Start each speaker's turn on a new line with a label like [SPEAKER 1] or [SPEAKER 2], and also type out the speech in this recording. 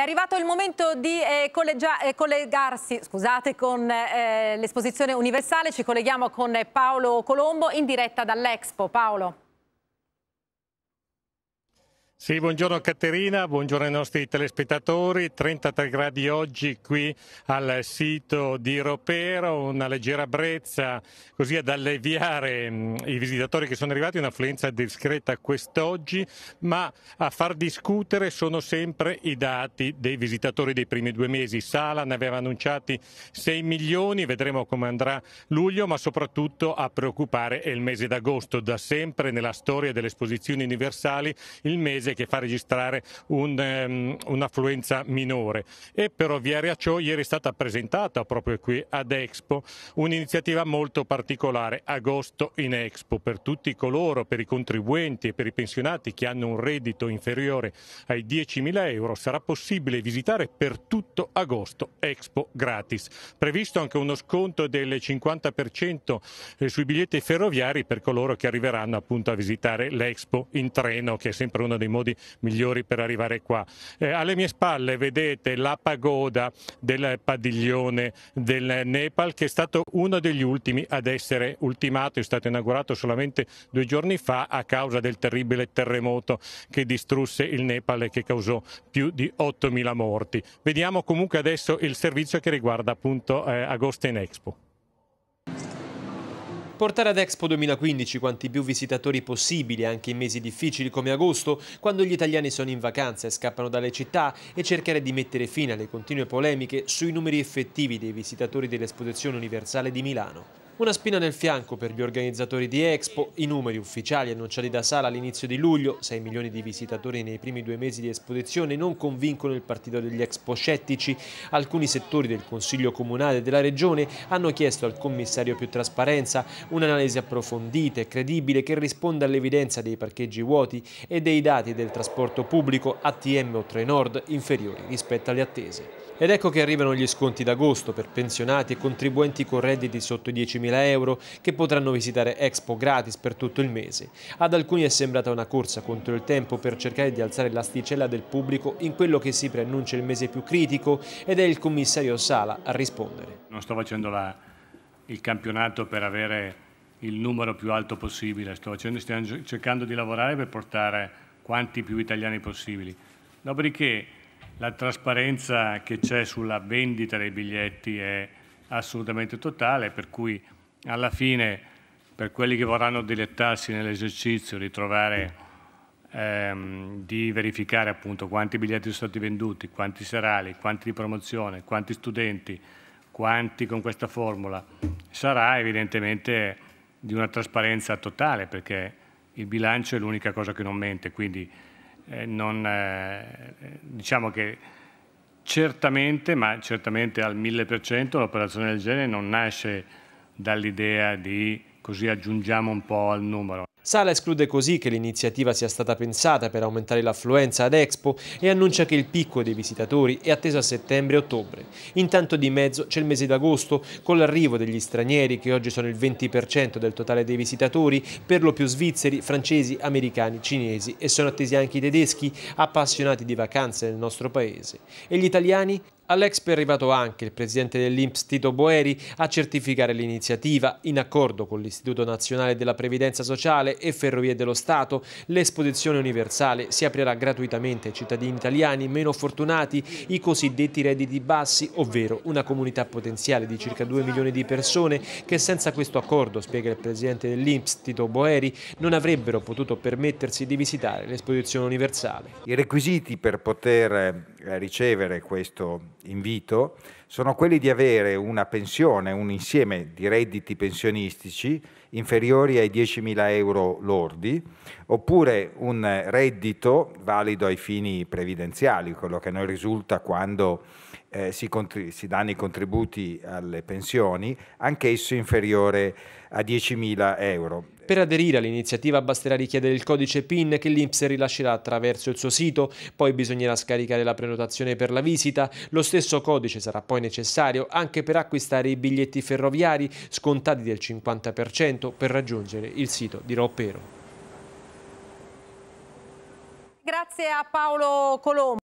[SPEAKER 1] È arrivato il momento di eh, eh, collegarsi scusate, con eh, l'esposizione universale. Ci colleghiamo con Paolo Colombo in diretta dall'Expo. Paolo.
[SPEAKER 2] Sì, buongiorno Caterina, buongiorno ai nostri telespettatori. 33 gradi oggi qui al sito di Ropero, una leggera brezza così ad alleviare mm, i visitatori che sono arrivati, un'affluenza discreta quest'oggi, ma a far discutere sono sempre i dati dei visitatori dei primi due mesi. Sala ne aveva annunciati 6 milioni, vedremo come andrà luglio, ma soprattutto a preoccupare è il mese d'agosto. Da sempre nella storia delle esposizioni universali il mese paese che fa registrare un, um, un'affluenza minore. E per ovviare a ciò ieri è stata presentata proprio qui ad Expo un'iniziativa molto particolare, Agosto in Expo, per tutti coloro, per i contribuenti e per i pensionati che hanno un reddito inferiore ai 10.000 euro, sarà possibile visitare per tutto agosto Expo gratis. Previsto anche uno sconto del 50% eh, sui biglietti ferroviari per coloro che arriveranno appunto a visitare l'Expo in treno, che è sempre uno dei modi modi migliori per arrivare qua. Eh, alle mie spalle vedete la pagoda del padiglione del Nepal che è stato uno degli ultimi ad essere ultimato, è stato inaugurato solamente due giorni fa a causa del terribile terremoto che distrusse il Nepal e che causò più di 8.000 morti. Vediamo comunque adesso il servizio che riguarda appunto eh, Agosta in Expo.
[SPEAKER 3] Portare ad Expo 2015 quanti più visitatori possibili anche in mesi difficili come agosto, quando gli italiani sono in vacanza e scappano dalle città e cercare di mettere fine alle continue polemiche sui numeri effettivi dei visitatori dell'Esposizione Universale di Milano. Una spina nel fianco per gli organizzatori di Expo, i numeri ufficiali annunciati da Sala all'inizio di luglio, 6 milioni di visitatori nei primi due mesi di esposizione non convincono il partito degli Expo scettici. Alcuni settori del Consiglio Comunale della Regione hanno chiesto al commissario più trasparenza, un'analisi approfondita e credibile che risponda all'evidenza dei parcheggi vuoti e dei dati del trasporto pubblico ATM o Trenord inferiori rispetto alle attese. Ed ecco che arrivano gli sconti d'agosto per pensionati e contribuenti con redditi sotto i 10.000 euro che potranno visitare Expo gratis per tutto il mese. Ad alcuni è sembrata una corsa contro il tempo per cercare di alzare l'asticella del pubblico in quello che si preannuncia il mese più critico
[SPEAKER 4] ed è il commissario Sala a rispondere. Non sto facendo la, il campionato per avere il numero più alto possibile, sto facendo, stiamo cercando di lavorare per portare quanti più italiani possibili. Dopodiché la trasparenza che c'è sulla vendita dei biglietti è assolutamente totale, per cui alla fine per quelli che vorranno dilettarsi nell'esercizio di trovare, ehm, di verificare appunto quanti biglietti sono stati venduti, quanti serali, quanti di promozione, quanti studenti, quanti con questa formula, sarà evidentemente di una trasparenza totale perché il bilancio è l'unica cosa che non mente, quindi eh, non, eh, diciamo che certamente, ma certamente al 1000% un'operazione del genere non nasce dall'idea di così aggiungiamo un po' al numero.
[SPEAKER 3] Sala esclude così che l'iniziativa sia stata pensata per aumentare l'affluenza ad Expo e annuncia che il picco dei visitatori è atteso a settembre-ottobre. Intanto di mezzo c'è il mese d'agosto con l'arrivo degli stranieri che oggi sono il 20% del totale dei visitatori, per lo più svizzeri, francesi, americani, cinesi e sono attesi anche i tedeschi appassionati di vacanze nel nostro paese. E gli italiani? All'Expo è arrivato anche il presidente dell'Inps Tito Boeri a certificare l'iniziativa. In accordo con l'Istituto Nazionale della Previdenza Sociale e Ferrovie dello Stato, l'esposizione universale si aprirà gratuitamente ai cittadini italiani meno fortunati, i cosiddetti redditi bassi, ovvero una comunità potenziale di circa 2 milioni di persone che senza questo accordo, spiega il presidente dell'Inps Tito Boeri, non avrebbero potuto permettersi di visitare l'esposizione universale. I
[SPEAKER 1] requisiti per poter eh, ricevere questo invito sono quelli di avere una pensione, un insieme di redditi pensionistici inferiori ai 10.000 euro lordi, oppure un reddito valido ai fini previdenziali, quello che noi risulta quando eh, si, si, danno i contributi alle pensioni, anch'esso inferiore a 10.000 euro.
[SPEAKER 3] Per aderire all'iniziativa basterà richiedere il codice PIN che l'Inps rilascerà attraverso il suo sito, poi bisognerà scaricare la prenotazione per la visita, lo stesso codice sarà poi necessario anche per acquistare i biglietti ferroviari scontati del 50% per raggiungere il sito di Roppero.
[SPEAKER 1] Grazie a Paolo Colombo.